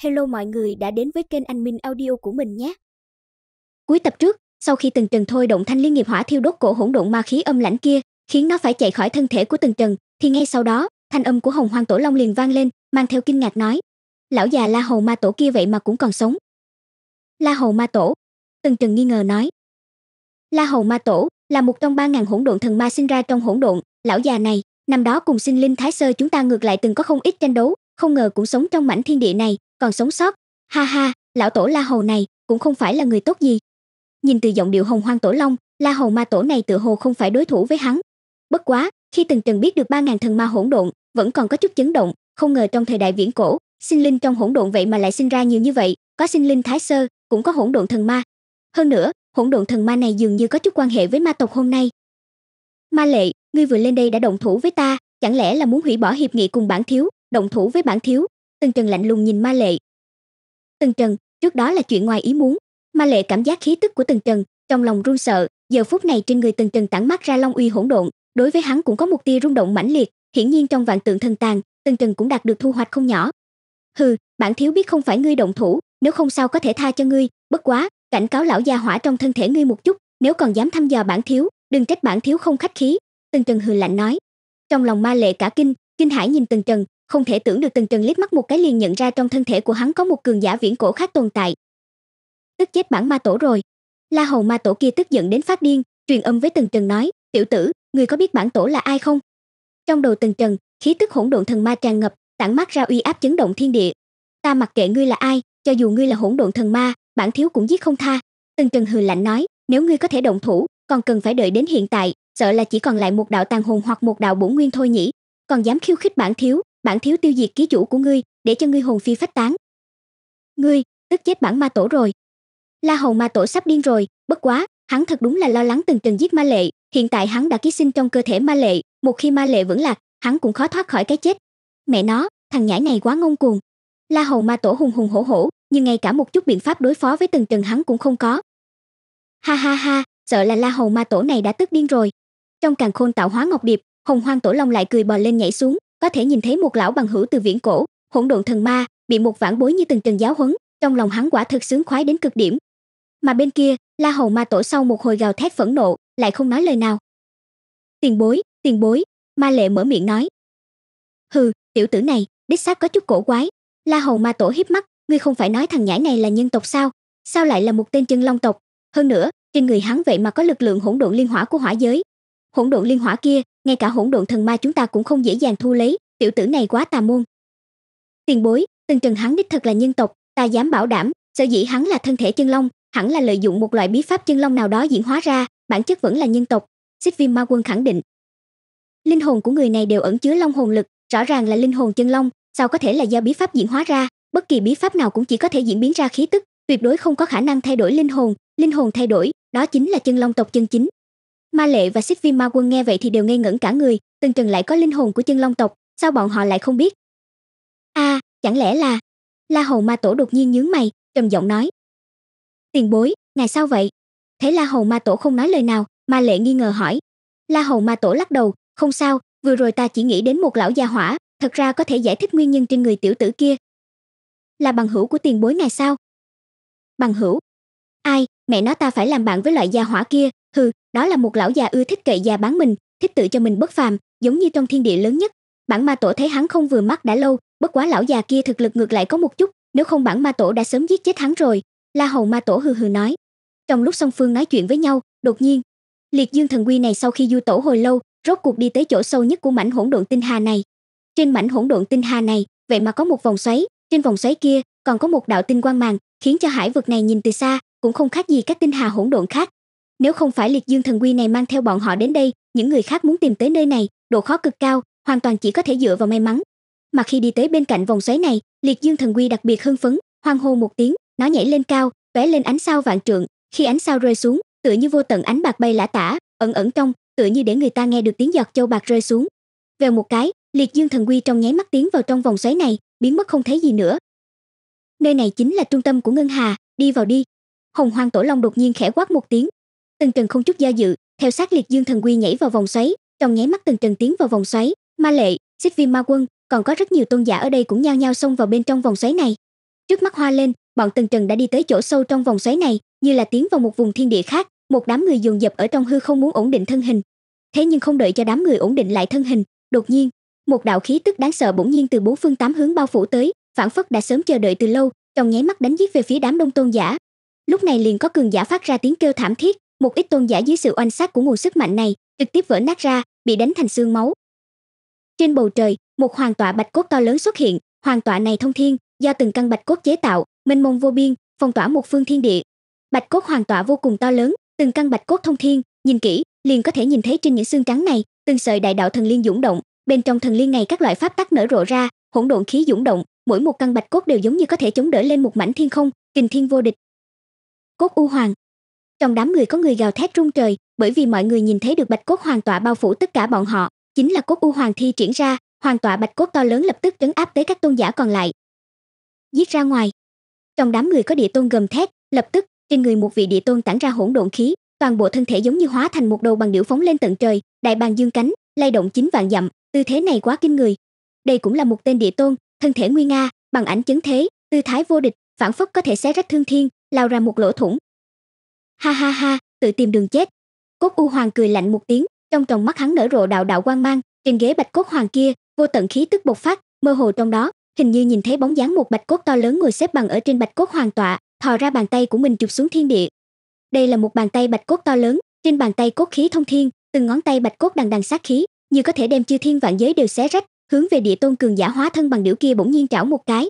Hello mọi người đã đến với kênh Anh Minh Audio của mình nhé. Cuối tập trước, sau khi từng Trần thôi động thanh liên nghiệp hỏa thiêu đốt cổ hỗn độn ma khí âm lãnh kia, khiến nó phải chạy khỏi thân thể của từng Trần, thì ngay sau đó, thanh âm của Hồng Hoang Tổ Long liền vang lên, mang theo kinh ngạc nói: "Lão già La Hầu Ma Tổ kia vậy mà cũng còn sống?" La Hầu Ma Tổ? Từng Trần nghi ngờ nói. La Hầu Ma Tổ là một trong ba ngàn hỗn độn thần ma sinh ra trong hỗn độn, lão già này, năm đó cùng sinh linh Thái Sơ chúng ta ngược lại từng có không ít tranh đấu, không ngờ cũng sống trong mảnh thiên địa này, còn sống sót ha ha lão tổ la hầu này cũng không phải là người tốt gì nhìn từ giọng điệu hồng hoang tổ long la hầu ma tổ này tự hồ không phải đối thủ với hắn bất quá khi từng trần biết được ba ngàn thần ma hỗn độn vẫn còn có chút chấn động không ngờ trong thời đại viễn cổ sinh linh trong hỗn độn vậy mà lại sinh ra nhiều như vậy có sinh linh thái sơ cũng có hỗn độn thần ma hơn nữa hỗn độn thần ma này dường như có chút quan hệ với ma tộc hôm nay ma lệ ngươi vừa lên đây đã động thủ với ta chẳng lẽ là muốn hủy bỏ hiệp nghị cùng bản thiếu động thủ với bản thiếu Tần Trần lạnh lùng nhìn Ma Lệ. Tần Trần, trước đó là chuyện ngoài ý muốn, Ma Lệ cảm giác khí tức của Tần Trần, trong lòng run sợ, giờ phút này trên người Tần Trần tản mát ra long uy hỗn độn, đối với hắn cũng có một tia rung động mãnh liệt, hiển nhiên trong vạn tượng thần tàn, Tần Trần cũng đạt được thu hoạch không nhỏ. Hừ, bản thiếu biết không phải ngươi động thủ, nếu không sao có thể tha cho ngươi, bất quá, cảnh cáo lão gia hỏa trong thân thể ngươi một chút, nếu còn dám thăm dò bản thiếu, đừng trách bản thiếu không khách khí." Tần Trần hừ lạnh nói. Trong lòng Ma Lệ cả kinh, kinh hãi nhìn Tần Trần, không thể tưởng được từng trần liếc mắt một cái liền nhận ra trong thân thể của hắn có một cường giả viễn cổ khác tồn tại tức chết bản ma tổ rồi la hầu ma tổ kia tức giận đến phát điên truyền âm với từng trần nói tiểu tử người có biết bản tổ là ai không trong đầu từng trần khí tức hỗn độn thần ma tràn ngập tản mát ra uy áp chấn động thiên địa ta mặc kệ ngươi là ai cho dù ngươi là hỗn độn thần ma bản thiếu cũng giết không tha từng trần hừ lạnh nói nếu ngươi có thể động thủ còn cần phải đợi đến hiện tại sợ là chỉ còn lại một đạo tàn hồn hoặc một đạo bổn nguyên thôi nhỉ còn dám khiêu khích bản thiếu bản thiếu tiêu diệt ký chủ của ngươi, để cho ngươi hồn phi phách tán. Ngươi, tức chết bản ma tổ rồi. La Hầu ma tổ sắp điên rồi, bất quá, hắn thật đúng là lo lắng từng trận giết ma lệ, hiện tại hắn đã ký sinh trong cơ thể ma lệ, một khi ma lệ vẫn lạc, hắn cũng khó thoát khỏi cái chết. Mẹ nó, thằng nhãi này quá ngông cuồng. La Hầu ma tổ hùng hùng hổ hổ, nhưng ngay cả một chút biện pháp đối phó với từng trần hắn cũng không có. Ha ha ha, sợ là La Hầu ma tổ này đã tức điên rồi. Trong càng khôn tạo hóa ngọc điệp, Hồng Hoang tổ long lại cười bò lên nhảy xuống, có thể nhìn thấy một lão bằng hữu từ viễn cổ hỗn độn thần ma bị một vãn bối như từng trần giáo huấn trong lòng hắn quả thực sướng khoái đến cực điểm mà bên kia la hầu ma tổ sau một hồi gào thét phẫn nộ lại không nói lời nào tiền bối tiền bối ma lệ mở miệng nói hừ tiểu tử này đích xác có chút cổ quái la hầu ma tổ híp mắt ngươi không phải nói thằng nhãi này là nhân tộc sao sao lại là một tên chân long tộc hơn nữa trên người hắn vậy mà có lực lượng hỗn độn liên hỏa của hỏa giới hỗn độn liên hỏa kia ngay cả hỗn độn thần ma chúng ta cũng không dễ dàng thu lấy tiểu tử này quá tà môn tiền bối từng trần hắn đích thật là nhân tộc ta dám bảo đảm sở dĩ hắn là thân thể chân long hẳn là lợi dụng một loại bí pháp chân long nào đó diễn hóa ra bản chất vẫn là nhân tộc xích viêm ma quân khẳng định linh hồn của người này đều ẩn chứa long hồn lực rõ ràng là linh hồn chân long sao có thể là do bí pháp diễn hóa ra bất kỳ bí pháp nào cũng chỉ có thể diễn biến ra khí tức tuyệt đối không có khả năng thay đổi linh hồn linh hồn thay đổi đó chính là chân long tộc chân chính Ma Lệ và Xích Viêm Ma Quân nghe vậy thì đều ngây ngẩn cả người, Từng Trần lại có linh hồn của chân long tộc, sao bọn họ lại không biết? A, à, chẳng lẽ là La Hầu Ma Tổ đột nhiên nhướng mày, trầm giọng nói: "Tiền bối, ngày sao vậy?" Thế La Hầu Ma Tổ không nói lời nào, Ma Lệ nghi ngờ hỏi. La Hầu Ma Tổ lắc đầu, "Không sao, vừa rồi ta chỉ nghĩ đến một lão gia hỏa, thật ra có thể giải thích nguyên nhân trên người tiểu tử kia." "Là bằng hữu của tiền bối ngày sao?" "Bằng hữu?" ai mẹ nó ta phải làm bạn với loại gia hỏa kia hừ đó là một lão già ưa thích kệ già bán mình thích tự cho mình bất phàm giống như trong thiên địa lớn nhất bản ma tổ thấy hắn không vừa mắt đã lâu bất quá lão già kia thực lực ngược lại có một chút nếu không bản ma tổ đã sớm giết chết hắn rồi la hầu ma tổ hừ hừ nói trong lúc song phương nói chuyện với nhau đột nhiên liệt dương thần quy này sau khi du tổ hồi lâu rốt cuộc đi tới chỗ sâu nhất của mảnh hỗn độn tinh hà này trên mảnh hỗn độn tinh hà này vậy mà có một vòng xoáy trên vòng xoáy kia còn có một đạo tinh quang màn khiến cho hải vực này nhìn từ xa cũng không khác gì các tinh hà hỗn độn khác. Nếu không phải liệt dương thần quy này mang theo bọn họ đến đây, những người khác muốn tìm tới nơi này, độ khó cực cao, hoàn toàn chỉ có thể dựa vào may mắn. Mà khi đi tới bên cạnh vòng xoáy này, liệt dương thần quy đặc biệt hưng phấn, hoang hô một tiếng, nó nhảy lên cao, vẽ lên ánh sao vạn trượng. Khi ánh sao rơi xuống, tựa như vô tận ánh bạc bay lả tả, ẩn ẩn trong, tựa như để người ta nghe được tiếng giọt châu bạc rơi xuống. Vèo một cái, liệt dương thần quy trong nháy mắt tiến vào trong vòng xoáy này, biến mất không thấy gì nữa. Nơi này chính là trung tâm của ngân hà, đi vào đi, hồng hoang tổ long đột nhiên khẽ quát một tiếng tần trần không chút do dự theo sát liệt dương thần quy nhảy vào vòng xoáy trong nháy mắt tần trần tiến vào vòng xoáy ma lệ xích viêm ma quân còn có rất nhiều tôn giả ở đây cũng nhao nhao xông vào bên trong vòng xoáy này trước mắt hoa lên bọn tần trần đã đi tới chỗ sâu trong vòng xoáy này như là tiến vào một vùng thiên địa khác một đám người dồn dập ở trong hư không muốn ổn định thân hình thế nhưng không đợi cho đám người ổn định lại thân hình đột nhiên một đạo khí tức đáng sợ bỗng nhiên từ bốn phương tám hướng bao phủ tới phản phất đã sớm chờ đợi từ lâu trong nháy mắt đánh giết về phía đám đông tôn giả lúc này liền có cường giả phát ra tiếng kêu thảm thiết một ít tôn giả dưới sự oanh sát của nguồn sức mạnh này trực tiếp vỡ nát ra bị đánh thành xương máu trên bầu trời một hoàng tọa bạch cốt to lớn xuất hiện hoàng tọa này thông thiên do từng căn bạch cốt chế tạo mênh mông vô biên phong tỏa một phương thiên địa bạch cốt hoàng tọa vô cùng to lớn từng căn bạch cốt thông thiên nhìn kỹ liền có thể nhìn thấy trên những xương trắng này từng sợi đại đạo thần liên dũng động bên trong thần liên này các loại pháp tắc nở rộ ra hỗn độn khí dũng động mỗi một căn bạch cốt đều giống như có thể chống đỡ lên một mảnh thiên không kình thiên vô địch cốt u hoàng trong đám người có người gào thét rung trời bởi vì mọi người nhìn thấy được bạch cốt hoàng tọa bao phủ tất cả bọn họ chính là cốt u hoàng thi triển ra hoàng tọa bạch cốt to lớn lập tức trấn áp tới các tôn giả còn lại giết ra ngoài trong đám người có địa tôn gầm thét lập tức trên người một vị địa tôn tản ra hỗn độn khí toàn bộ thân thể giống như hóa thành một đầu bằng điểu phóng lên tận trời đại bàng dương cánh lay động chín vạn dặm tư thế này quá kinh người đây cũng là một tên địa tôn thân thể nguy nga bằng ảnh chứng thế tư thái vô địch phản phất có thể xé rách thương thiên lao ra một lỗ thủng. Ha ha ha, tự tìm đường chết. Cốt U Hoàng cười lạnh một tiếng, trong tròng mắt hắn nở rộ đạo đạo quang mang, trên ghế Bạch Cốt Hoàng kia, vô tận khí tức bộc phát, mơ hồ trong đó, hình như nhìn thấy bóng dáng một bạch cốt to lớn ngồi xếp bằng ở trên Bạch Cốt Hoàng tọa, thò ra bàn tay của mình chụp xuống thiên địa. Đây là một bàn tay bạch cốt to lớn, trên bàn tay cốt khí thông thiên, từng ngón tay bạch cốt đằng đằng sát khí, như có thể đem chư thiên vạn giới đều xé rách, hướng về địa tôn cường giả hóa thân bằng điểu kia bỗng nhiên trảo một cái.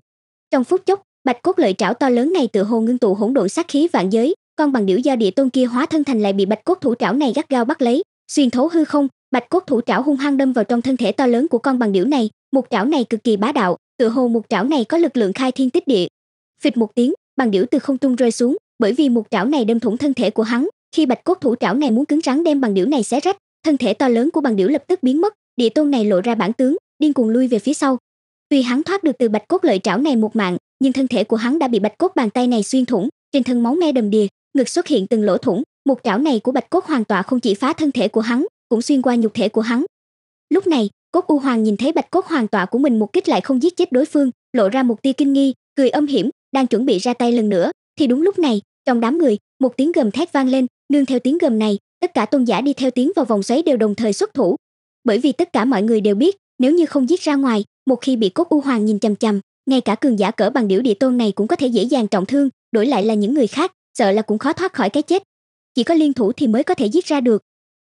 Trong phút chốc, bạch cốt lợi trảo to lớn này tự hồ ngưng tụ hỗn độn sát khí vạn giới con bằng điểu do địa tôn kia hóa thân thành lại bị bạch cốt thủ trảo này gắt gao bắt lấy xuyên thấu hư không bạch cốt thủ trảo hung hăng đâm vào trong thân thể to lớn của con bằng điểu này một trảo này cực kỳ bá đạo tự hồ một trảo này có lực lượng khai thiên tích địa phịch một tiếng bằng điểu từ không trung rơi xuống bởi vì một trảo này đâm thủng thân thể của hắn khi bạch cốt thủ trảo này muốn cứng rắn đem bằng điểu này xé rách thân thể to lớn của bằng điểu lập tức biến mất địa tôn này lộ ra bản tướng điên cuồng lui về phía sau tuy hắn thoát được từ bạch cốt lợi trảo này một mạng nhưng thân thể của hắn đã bị bạch cốt bàn tay này xuyên thủng trên thân máu me đầm đìa ngực xuất hiện từng lỗ thủng một chảo này của bạch cốt hoàn tọa không chỉ phá thân thể của hắn cũng xuyên qua nhục thể của hắn lúc này cốt u hoàng nhìn thấy bạch cốt hoàn tọa của mình một kích lại không giết chết đối phương lộ ra một tia kinh nghi cười âm hiểm đang chuẩn bị ra tay lần nữa thì đúng lúc này trong đám người một tiếng gầm thét vang lên nương theo tiếng gầm này tất cả tôn giả đi theo tiếng vào vòng xoáy đều đồng thời xuất thủ bởi vì tất cả mọi người đều biết nếu như không giết ra ngoài một khi bị cốt u hoàng nhìn chằm chằm ngay cả cường giả cỡ bằng điểu địa tôn này cũng có thể dễ dàng trọng thương đổi lại là những người khác sợ là cũng khó thoát khỏi cái chết chỉ có liên thủ thì mới có thể giết ra được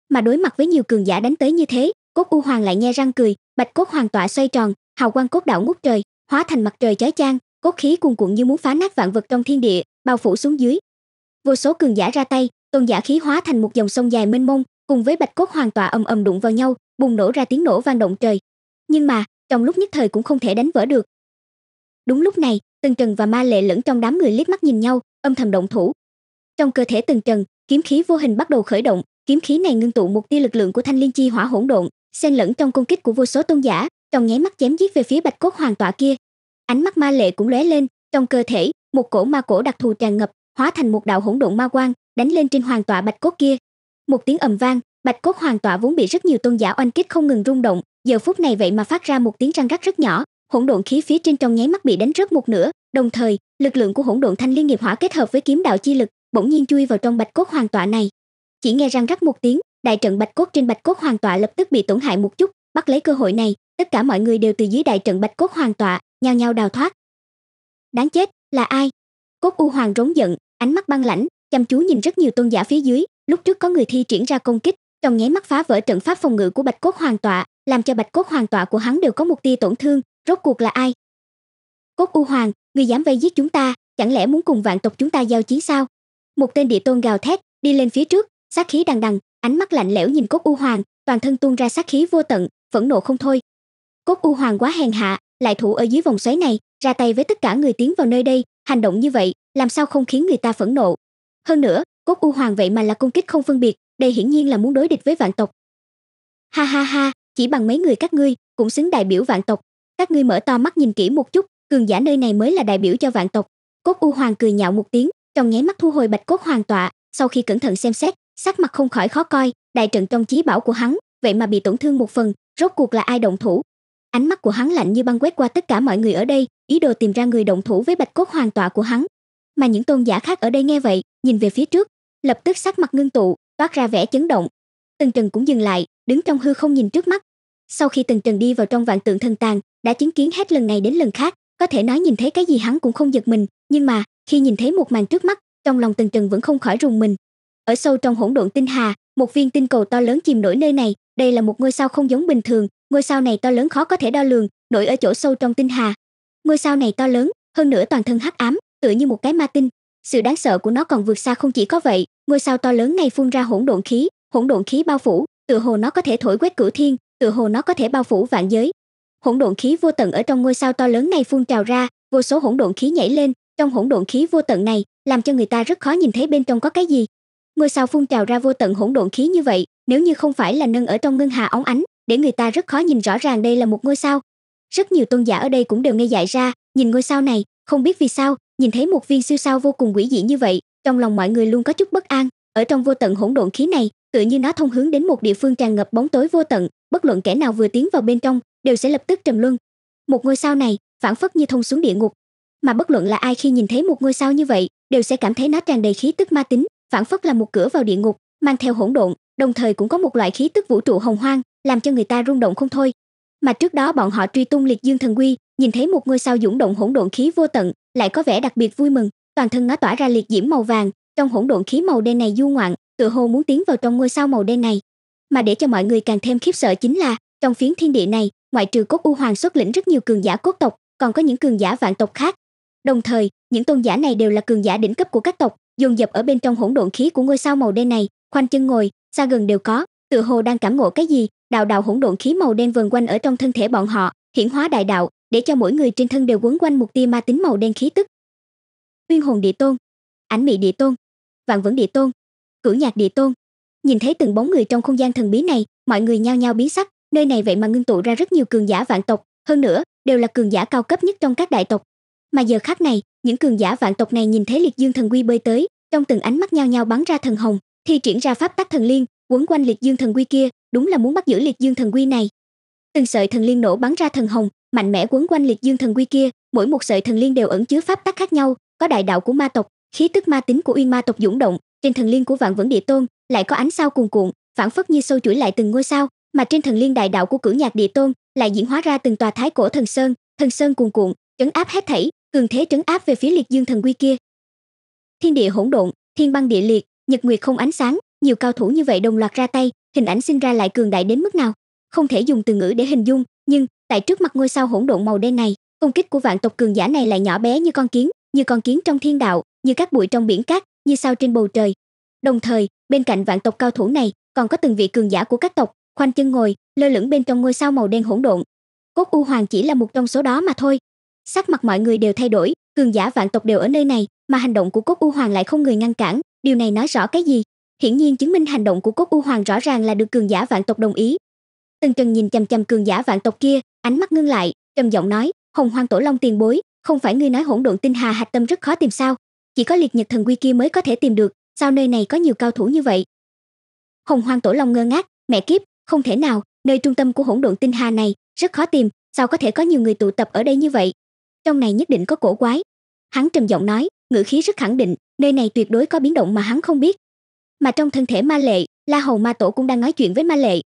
mà đối mặt với nhiều cường giả đánh tới như thế cốt u hoàng lại nghe răng cười bạch cốt hoàng tọa xoay tròn hào quang cốt đạo ngút trời hóa thành mặt trời chói chang cốt khí cuồn cuộn như muốn phá nát vạn vật trong thiên địa bao phủ xuống dưới vô số cường giả ra tay tôn giả khí hóa thành một dòng sông dài mênh mông cùng với bạch cốt hoàng tọa ầm ầm đụng vào nhau bùng nổ ra tiếng nổ vang động trời nhưng mà trong lúc nhất thời cũng không thể đánh vỡ được Đúng lúc này, Tần Trần và Ma Lệ lẫn trong đám người liếc mắt nhìn nhau, âm thầm động thủ. Trong cơ thể Tần Trần, kiếm khí vô hình bắt đầu khởi động, kiếm khí này ngưng tụ một tia lực lượng của Thanh Liên chi hỏa hỗn độn, xen lẫn trong công kích của vô số tôn giả, trong nháy mắt chém giết về phía Bạch Cốt Hoàng tọa kia. Ánh mắt Ma Lệ cũng lóe lên, trong cơ thể, một cổ ma cổ đặc thù tràn ngập, hóa thành một đạo hỗn độn ma quang, đánh lên trên hoàng tọa Bạch Cốt kia. Một tiếng ầm vang, Bạch Cốt Hoàng tọa vốn bị rất nhiều tôn giả oanh kích không ngừng rung động, giờ phút này vậy mà phát ra một tiếng răng rắc rất nhỏ, hỗn độn khí phía trên trong nháy mắt bị đánh rớt một nửa đồng thời lực lượng của hỗn độn thanh liên nghiệp hỏa kết hợp với kiếm đạo chi lực bỗng nhiên chui vào trong bạch cốt hoàn tọa này chỉ nghe răng rắc một tiếng đại trận bạch cốt trên bạch cốt hoàn tọa lập tức bị tổn hại một chút bắt lấy cơ hội này tất cả mọi người đều từ dưới đại trận bạch cốt hoàn tọa nhao nhao đào thoát đáng chết là ai cốt u hoàng rống giận ánh mắt băng lãnh chăm chú nhìn rất nhiều tôn giả phía dưới lúc trước có người thi triển ra công kích trong nháy mắt phá vỡ trận pháp phòng ngự của bạch cốt hoàn tọa làm cho bạch cốt hoàn tọa của hắn đều có một tia tổn thương rốt cuộc là ai cốt u hoàng ngươi dám vây giết chúng ta chẳng lẽ muốn cùng vạn tộc chúng ta giao chiến sao một tên địa tôn gào thét đi lên phía trước sát khí đằng đằng ánh mắt lạnh lẽo nhìn cốt u hoàng toàn thân tuôn ra sát khí vô tận phẫn nộ không thôi cốt u hoàng quá hèn hạ lại thủ ở dưới vòng xoáy này ra tay với tất cả người tiến vào nơi đây hành động như vậy làm sao không khiến người ta phẫn nộ hơn nữa cốt u hoàng vậy mà là công kích không phân biệt đây hiển nhiên là muốn đối địch với vạn tộc ha ha ha chỉ bằng mấy người các ngươi cũng xứng đại biểu vạn tộc các ngươi mở to mắt nhìn kỹ một chút cường giả nơi này mới là đại biểu cho vạn tộc cốt u hoàng cười nhạo một tiếng trong nháy mắt thu hồi bạch cốt hoàng tọa sau khi cẩn thận xem xét sắc mặt không khỏi khó coi đại trận trong chí bảo của hắn vậy mà bị tổn thương một phần rốt cuộc là ai động thủ ánh mắt của hắn lạnh như băng quét qua tất cả mọi người ở đây ý đồ tìm ra người động thủ với bạch cốt hoàng tọa của hắn mà những tôn giả khác ở đây nghe vậy nhìn về phía trước lập tức sắc mặt ngưng tụ toát ra vẻ chấn động tần trần cũng dừng lại đứng trong hư không nhìn trước mắt sau khi từng trần đi vào trong vạn tượng thần tàng đã chứng kiến hết lần này đến lần khác có thể nói nhìn thấy cái gì hắn cũng không giật mình nhưng mà khi nhìn thấy một màn trước mắt trong lòng từng trần vẫn không khỏi rùng mình ở sâu trong hỗn độn tinh hà một viên tinh cầu to lớn chìm nổi nơi này đây là một ngôi sao không giống bình thường ngôi sao này to lớn khó có thể đo lường nổi ở chỗ sâu trong tinh hà ngôi sao này to lớn hơn nữa toàn thân hắc ám tựa như một cái ma tinh sự đáng sợ của nó còn vượt xa không chỉ có vậy ngôi sao to lớn này phun ra hỗn độn khí hỗn độn khí bao phủ tựa hồ nó có thể thổi quét cửu thiên tự hồ nó có thể bao phủ vạn giới hỗn độn khí vô tận ở trong ngôi sao to lớn này phun trào ra vô số hỗn độn khí nhảy lên trong hỗn độn khí vô tận này làm cho người ta rất khó nhìn thấy bên trong có cái gì ngôi sao phun trào ra vô tận hỗn độn khí như vậy nếu như không phải là nâng ở trong ngân hà óng ánh để người ta rất khó nhìn rõ ràng đây là một ngôi sao rất nhiều tôn giả ở đây cũng đều ngây dại ra nhìn ngôi sao này không biết vì sao nhìn thấy một viên siêu sao vô cùng quỷ dị như vậy trong lòng mọi người luôn có chút bất an ở trong vô tận hỗn độn khí này tựa như nó thông hướng đến một địa phương tràn ngập bóng tối vô tận bất luận kẻ nào vừa tiến vào bên trong đều sẽ lập tức trầm luân một ngôi sao này phản phất như thông xuống địa ngục mà bất luận là ai khi nhìn thấy một ngôi sao như vậy đều sẽ cảm thấy nó tràn đầy khí tức ma tính phản phất là một cửa vào địa ngục mang theo hỗn độn đồng thời cũng có một loại khí tức vũ trụ hồng hoang làm cho người ta rung động không thôi mà trước đó bọn họ truy tung liệt dương thần quy nhìn thấy một ngôi sao dũng động hỗn độn khí vô tận lại có vẻ đặc biệt vui mừng toàn thân nó tỏa ra liệt diễm màu vàng trong hỗn độn khí màu đen này du ngoạn tựa hồ muốn tiến vào trong ngôi sao màu đen này mà để cho mọi người càng thêm khiếp sợ chính là trong phiến thiên địa này ngoại trừ cốt u hoàng xuất lĩnh rất nhiều cường giả cốt tộc còn có những cường giả vạn tộc khác đồng thời những tôn giả này đều là cường giả đỉnh cấp của các tộc dồn dập ở bên trong hỗn độn khí của ngôi sao màu đen này khoanh chân ngồi xa gần đều có tựa hồ đang cảm ngộ cái gì đạo đạo hỗn độn khí màu đen vần quanh ở trong thân thể bọn họ hiển hóa đại đạo để cho mỗi người trên thân đều quấn quanh một tia ma tính màu đen khí tức uyên hồn địa tôn ảnh mị địa tôn vạn vẫn địa tôn cửu nhạc địa tôn nhìn thấy từng bóng người trong không gian thần bí này mọi người nhao nhao biến sắc nơi này vậy mà ngưng tụ ra rất nhiều cường giả vạn tộc hơn nữa đều là cường giả cao cấp nhất trong các đại tộc mà giờ khắc này những cường giả vạn tộc này nhìn thấy liệt dương thần quy bơi tới trong từng ánh mắt nhao nhao bắn ra thần hồng thi triển ra pháp tắc thần liên quấn quanh liệt dương thần quy kia đúng là muốn bắt giữ liệt dương thần quy này từng sợi thần liên nổ bắn ra thần hồng mạnh mẽ quấn quanh liệt dương thần quy kia mỗi một sợi thần liên đều ẩn chứa pháp tắc khác nhau có đại đạo của ma tộc khí tức ma tính của uyên ma tộc dũng động trên thần liên của vạn vẫn địa tôn lại có ánh sao cuồn cuộn phản phất như sâu chuỗi lại từng ngôi sao mà trên thần liên đại đạo của cửu nhạc địa tôn lại diễn hóa ra từng tòa thái cổ thần sơn thần sơn cuồn cuộn trấn áp hết thảy cường thế trấn áp về phía liệt dương thần quy kia thiên địa hỗn độn thiên băng địa liệt nhật nguyệt không ánh sáng nhiều cao thủ như vậy đồng loạt ra tay hình ảnh sinh ra lại cường đại đến mức nào không thể dùng từ ngữ để hình dung nhưng tại trước mặt ngôi sao hỗn độn màu đen này công kích của vạn tộc cường giả này lại nhỏ bé như con kiến như con kiến trong thiên đạo như các bụi trong biển cát như sao trên bầu trời. Đồng thời, bên cạnh vạn tộc cao thủ này còn có từng vị cường giả của các tộc, khoanh chân ngồi, lơ lửng bên trong ngôi sao màu đen hỗn độn. Cốt U Hoàng chỉ là một trong số đó mà thôi. Sắc mặt mọi người đều thay đổi, cường giả vạn tộc đều ở nơi này, mà hành động của Cốt U Hoàng lại không người ngăn cản, điều này nói rõ cái gì? Hiển nhiên chứng minh hành động của Cốt U Hoàng rõ ràng là được cường giả vạn tộc đồng ý. Từng Trần nhìn chằm chằm cường giả vạn tộc kia, ánh mắt ngưng lại, trầm giọng nói, "Hồng Hoang Tổ Long tiền bối, không phải ngươi nói hỗn độn tinh hà hạch tâm rất khó tìm sao? chỉ có liệt nhật thần quy kia mới có thể tìm được sao nơi này có nhiều cao thủ như vậy hồng hoang tổ long ngơ ngác mẹ kiếp không thể nào nơi trung tâm của hỗn độn tinh hà này rất khó tìm sao có thể có nhiều người tụ tập ở đây như vậy trong này nhất định có cổ quái hắn trầm giọng nói ngữ khí rất khẳng định nơi này tuyệt đối có biến động mà hắn không biết mà trong thân thể ma lệ la hầu ma tổ cũng đang nói chuyện với ma lệ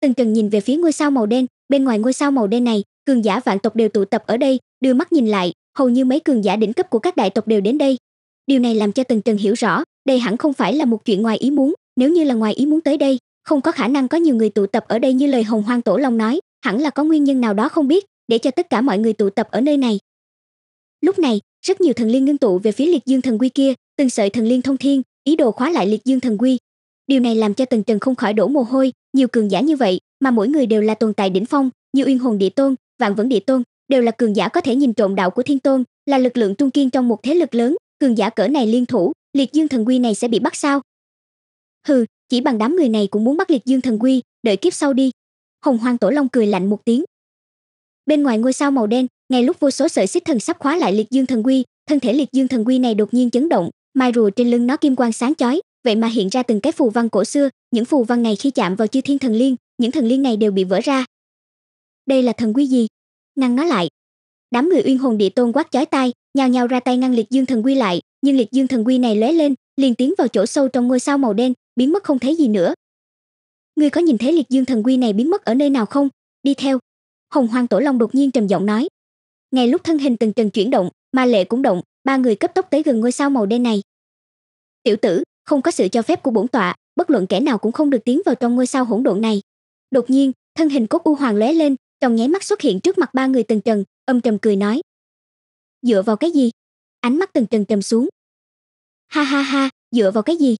từng trần nhìn về phía ngôi sao màu đen bên ngoài ngôi sao màu đen này cường giả vạn tộc đều tụ tập ở đây đưa mắt nhìn lại hầu như mấy cường giả đỉnh cấp của các đại tộc đều đến đây điều này làm cho tần trần hiểu rõ đây hẳn không phải là một chuyện ngoài ý muốn nếu như là ngoài ý muốn tới đây không có khả năng có nhiều người tụ tập ở đây như lời hồng hoang tổ long nói hẳn là có nguyên nhân nào đó không biết để cho tất cả mọi người tụ tập ở nơi này lúc này rất nhiều thần liên ngưng tụ về phía liệt dương thần quy kia từng sợi thần liên thông thiên ý đồ khóa lại liệt dương thần quy điều này làm cho tần trần không khỏi đổ mồ hôi nhiều cường giả như vậy mà mỗi người đều là tồn tại đỉnh phong như uyên hồn địa tôn vạn vẫn địa tôn đều là cường giả có thể nhìn trộm đạo của thiên tôn là lực lượng trung kiên trong một thế lực lớn cường giả cỡ này liên thủ liệt dương thần quy này sẽ bị bắt sao hừ chỉ bằng đám người này cũng muốn bắt liệt dương thần quy đợi kiếp sau đi hồng hoang tổ long cười lạnh một tiếng bên ngoài ngôi sao màu đen ngay lúc vô số sợi xích thần sắp khóa lại liệt dương thần quy thân thể liệt dương thần quy này đột nhiên chấn động mai rùa trên lưng nó kim quang sáng chói vậy mà hiện ra từng cái phù văn cổ xưa những phù văn này khi chạm vào chư thiên thần liên những thần liên này đều bị vỡ ra đây là thần quy gì ngăn nó lại đám người uyên hồn địa tôn quát chói tai nhào nhào ra tay ngăn liệt dương thần quy lại nhưng liệt dương thần quy này lóe lên liền tiến vào chỗ sâu trong ngôi sao màu đen biến mất không thấy gì nữa ngươi có nhìn thấy liệt dương thần quy này biến mất ở nơi nào không đi theo hồng hoang tổ long đột nhiên trầm giọng nói ngay lúc thân hình từng trần chuyển động ma lệ cũng động ba người cấp tốc tới gần ngôi sao màu đen này tiểu tử không có sự cho phép của bổn tọa bất luận kẻ nào cũng không được tiến vào trong ngôi sao hỗn độn này đột nhiên thân hình cốt u hoàng lóe lên trong nháy mắt xuất hiện trước mặt ba người tần trần âm trầm cười nói dựa vào cái gì ánh mắt tần trần trầm xuống ha ha ha dựa vào cái gì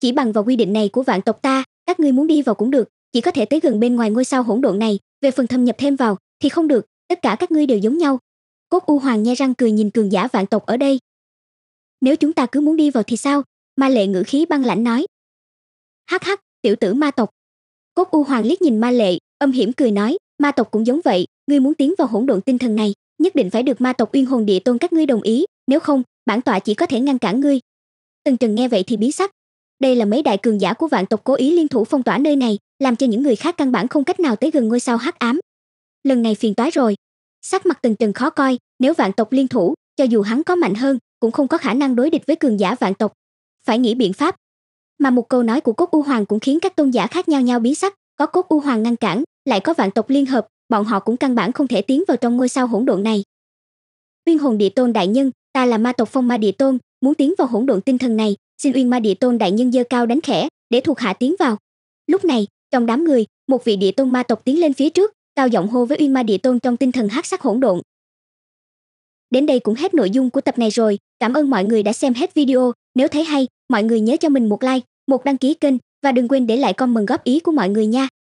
chỉ bằng vào quy định này của vạn tộc ta các ngươi muốn đi vào cũng được chỉ có thể tới gần bên ngoài ngôi sao hỗn độn này về phần thâm nhập thêm vào thì không được tất cả các ngươi đều giống nhau cốt u hoàng nhe răng cười nhìn cường giả vạn tộc ở đây nếu chúng ta cứ muốn đi vào thì sao ma lệ ngữ khí băng lãnh nói hắc hắc tiểu tử ma tộc cốt u hoàng liếc nhìn ma lệ âm hiểm cười nói ma tộc cũng giống vậy ngươi muốn tiến vào hỗn độn tinh thần này nhất định phải được ma tộc uyên hồn địa tôn các ngươi đồng ý nếu không bản tọa chỉ có thể ngăn cản ngươi tần trần nghe vậy thì bí sắc đây là mấy đại cường giả của vạn tộc cố ý liên thủ phong tỏa nơi này làm cho những người khác căn bản không cách nào tới gần ngôi sao hắc ám lần này phiền toái rồi sắc mặt tần trần khó coi nếu vạn tộc liên thủ cho dù hắn có mạnh hơn cũng không có khả năng đối địch với cường giả vạn tộc phải nghĩ biện pháp mà một câu nói của cốt u hoàng cũng khiến các tôn giả khác nhau nhau bí sắc có cốt u hoàng ngăn cản lại có vạn tộc liên hợp bọn họ cũng căn bản không thể tiến vào trong ngôi sao hỗn độn này uyên hồn địa tôn đại nhân ta là ma tộc phong ma địa tôn muốn tiến vào hỗn độn tinh thần này xin uyên ma địa tôn đại nhân dơ cao đánh khẽ để thuộc hạ tiến vào lúc này trong đám người một vị địa tôn ma tộc tiến lên phía trước cao giọng hô với uyên ma địa tôn trong tinh thần hắc sắc hỗn độn đến đây cũng hết nội dung của tập này rồi cảm ơn mọi người đã xem hết video nếu thấy hay mọi người nhớ cho mình một like một đăng ký kênh và đừng quên để lại comment góp ý của mọi người nha